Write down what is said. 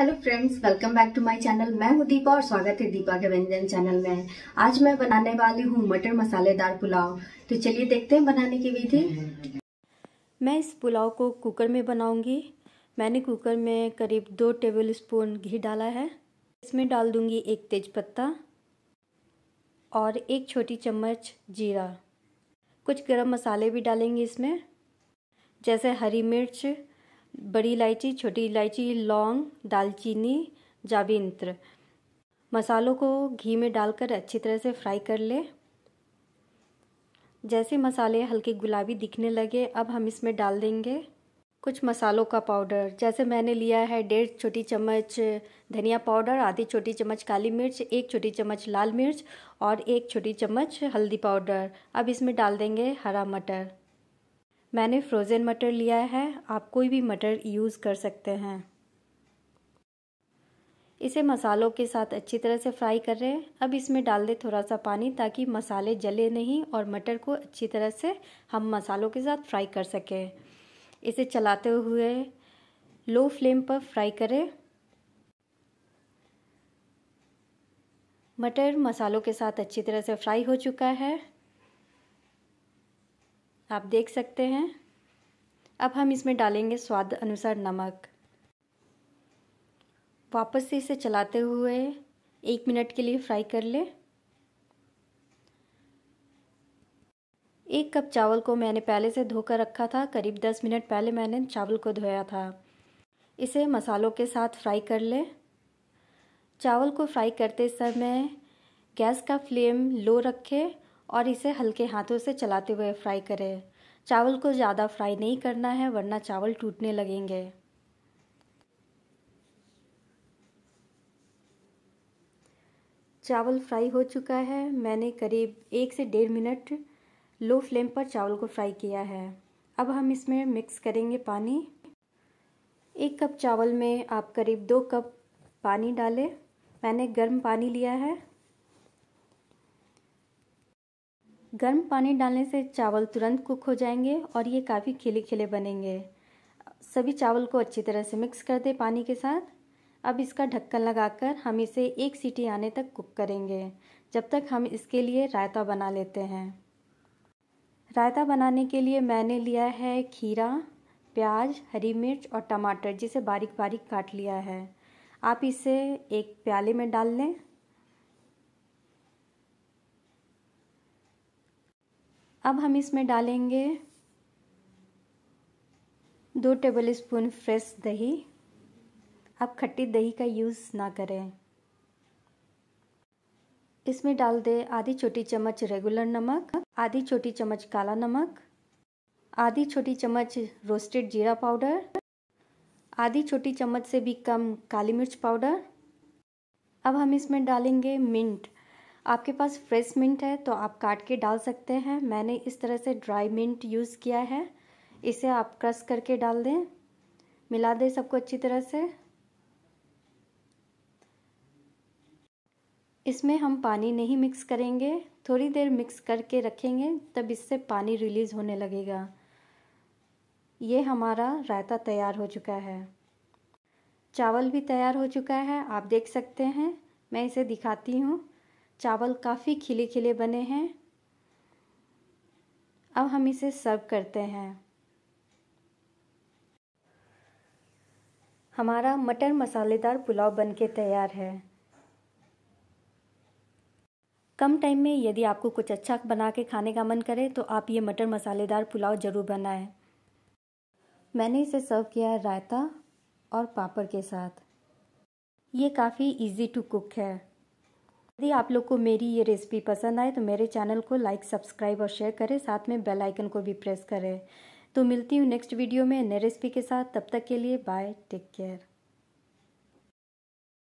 hello friends welcome back to my channel मैं हूँ दीपा और स्वागत है दीपा के व्यंजन चैनल में आज मैं बनाने वाली हूँ मटर मसालेदार पुलाव तो चलिए देखते हैं बनाने की विधि मैं इस पुलाव को कुकर में बनाऊंगी मैंने कुकर में करीब दो टेबल स्पून घी डाला है इसमें डाल दूंगी एक तेज पत्ता और एक छोटी चम्मच जीरा कुछ गर्म मसाले भी डालेंगे इसमें जैसे हरी मिर्च बड़ी इलायची छोटी इलायची लौंग दालचीनी जाविंत्र मसालों को घी में डालकर अच्छी तरह से फ्राई कर लें जैसे मसाले हल्के गुलाबी दिखने लगे अब हम इसमें डाल देंगे कुछ मसालों का पाउडर जैसे मैंने लिया है डेढ़ छोटी चम्मच धनिया पाउडर आधी छोटी चम्मच काली मिर्च एक छोटी चम्मच लाल मिर्च और एक छोटी चम्मच हल्दी पाउडर अब इसमें डाल देंगे हरा मटर मैंने फ्रोज़न मटर लिया है आप कोई भी मटर यूज़ कर सकते हैं इसे मसालों के साथ अच्छी तरह से फ्राई कर रहे हैं अब इसमें डाल दें थोड़ा सा पानी ताकि मसाले जले नहीं और मटर को अच्छी तरह से हम मसालों के साथ फ्राई कर सकें इसे चलाते हुए लो फ्लेम पर फ्राई करें मटर मसालों के साथ अच्छी तरह से फ्राई हो चुका है आप देख सकते हैं अब हम इसमें डालेंगे स्वाद अनुसार नमक वापस से इसे चलाते हुए एक मिनट के लिए फ्राई कर ले एक कप चावल को मैंने पहले से धोकर रखा था करीब दस मिनट पहले मैंने चावल को धोया था इसे मसालों के साथ फ्राई कर ले चावल को फ्राई करते समय गैस का फ्लेम लो रखें और इसे हल्के हाथों से चलाते हुए फ्राई करें चावल को ज़्यादा फ्राई नहीं करना है वरना चावल टूटने लगेंगे चावल फ्राई हो चुका है मैंने करीब एक से डेढ़ मिनट लो फ्लेम पर चावल को फ्राई किया है अब हम इसमें मिक्स करेंगे पानी एक कप चावल में आप करीब दो कप पानी डालें मैंने गर्म पानी लिया है गर्म पानी डालने से चावल तुरंत कुक हो जाएंगे और ये काफ़ी खिले खिले बनेंगे सभी चावल को अच्छी तरह से मिक्स कर दें पानी के साथ अब इसका ढक्कन लगाकर हम इसे एक सीटी आने तक कुक करेंगे जब तक हम इसके लिए रायता बना लेते हैं रायता बनाने के लिए मैंने लिया है खीरा प्याज हरी मिर्च और टमाटर जिसे बारीक बारीक काट लिया है आप इसे एक प्याले में डाल लें अब हम इसमें डालेंगे दो टेबल स्पून फ्रेश दही आप खट्टी दही का यूज़ ना करें इसमें डाल दें आधी छोटी चम्मच रेगुलर नमक आधी छोटी चम्मच काला नमक आधी छोटी चम्मच रोस्टेड जीरा पाउडर आधी छोटी चम्मच से भी कम काली मिर्च पाउडर अब हम इसमें डालेंगे मिंट आपके पास फ्रेश मिंट है तो आप काट के डाल सकते हैं मैंने इस तरह से ड्राई मिंट यूज़ किया है इसे आप क्रश करके डाल दें मिला दें सबको अच्छी तरह से इसमें हम पानी नहीं मिक्स करेंगे थोड़ी देर मिक्स करके रखेंगे तब इससे पानी रिलीज़ होने लगेगा ये हमारा रायता तैयार हो चुका है चावल भी तैयार हो चुका है आप देख सकते हैं मैं इसे दिखाती हूँ चावल काफ़ी खिले खिले बने हैं अब हम इसे सर्व करते हैं हमारा मटर मसालेदार पुलाव बनके तैयार है कम टाइम में यदि आपको कुछ अच्छा बना के खाने का मन करे तो आप ये मटर मसालेदार पुलाव ज़रूर बनाएं मैंने इसे सर्व किया है रायता और पापड़ के साथ ये काफ़ी इजी टू कुक है यदि आप लोग को मेरी ये रेसिपी पसंद आए तो मेरे चैनल को लाइक सब्सक्राइब और शेयर करें साथ में बेल आइकन को भी प्रेस करें तो मिलती हूँ नेक्स्ट वीडियो में नए रेसिपी के साथ तब तक के लिए बाय टेक केयर